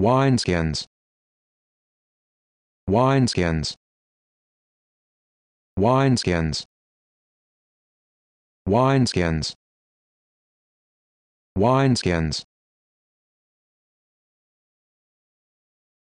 wineskins wineskins wineskins wineskins wineskins